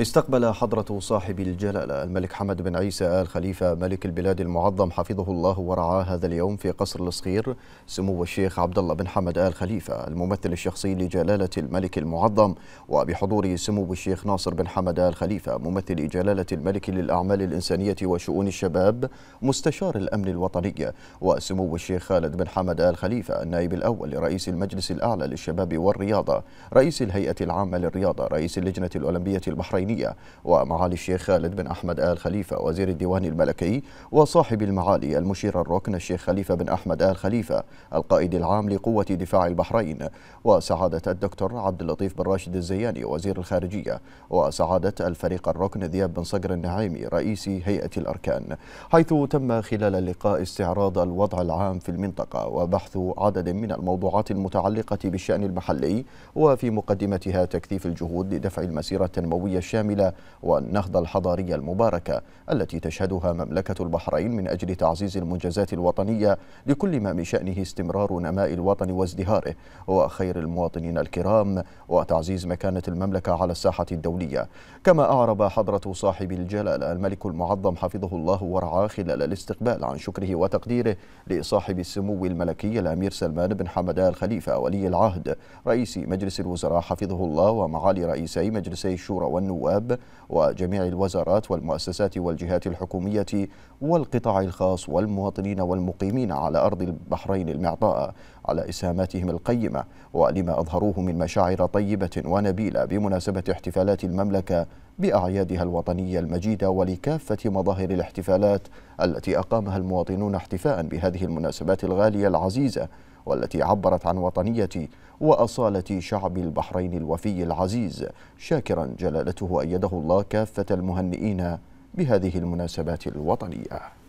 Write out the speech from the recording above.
استقبل حضرة صاحب الجلالة الملك حمد بن عيسى آل خليفة ملك البلاد المعظم حفظه الله ورعاه هذا اليوم في قصر الصغير سمو الشيخ عبد الله بن حمد آل خليفة الممثل الشخصي لجلالة الملك المعظم وبحضور سمو الشيخ ناصر بن حمد آل خليفة ممثل جلالة الملك للأعمال الإنسانية وشؤون الشباب مستشار الأمن الوطني وسمو الشيخ خالد بن حمد آل خليفة النائب الأول لرئيس المجلس الأعلى للشباب والرياضة رئيس الهيئة العامة للرياضة رئيس اللجنة الأولمبية البحرية العينية ومعالي الشيخ خالد بن أحمد آل خليفة وزير الديوان الملكي وصاحب المعالي المشير الركن الشيخ خليفة بن أحمد آل خليفة القائد العام لقوة دفاع البحرين وسعادة الدكتور عبد اللطيف بن راشد الزياني وزير الخارجية وسعادة الفريق الركن ذياب بن صقر النعيمي رئيس هيئة الأركان حيث تم خلال اللقاء استعراض الوضع العام في المنطقة وبحث عدد من الموضوعات المتعلقة بالشأن المحلي وفي مقدمتها تكثيف الجهود لدفع المسيرة التنموية الشاملة والنهضة الحضارية المباركة التي تشهدها مملكة البحرين من أجل تعزيز المنجزات الوطنية لكل ما من شأنه استمرار نماء الوطن وازدهاره وخير المواطنين الكرام وتعزيز مكانة المملكة على الساحة الدولية كما أعرب حضرة صاحب الجلالة الملك المعظم حفظه الله ورعاه خلال الاستقبال عن شكره وتقديره لصاحب السمو الملكي الأمير سلمان بن حمدان الخليفة ولي العهد رئيس مجلس الوزراء حفظه الله ومعالي رئيسي مجلسي الشورى والنواب النواب وجميع الوزارات والمؤسسات والجهات الحكومية والقطاع الخاص والمواطنين والمقيمين على أرض البحرين المعطاء على إسهاماتهم القيمة ولما أظهروه من مشاعر طيبة ونبيلة بمناسبة احتفالات المملكة بأعيادها الوطنية المجيدة ولكافة مظاهر الاحتفالات التي أقامها المواطنون احتفاء بهذه المناسبات الغالية العزيزة والتي عبرت عن وطنية وأصالة شعب البحرين الوفي العزيز شاكرا جلالته أيده الله كافة المهنئين بهذه المناسبات الوطنية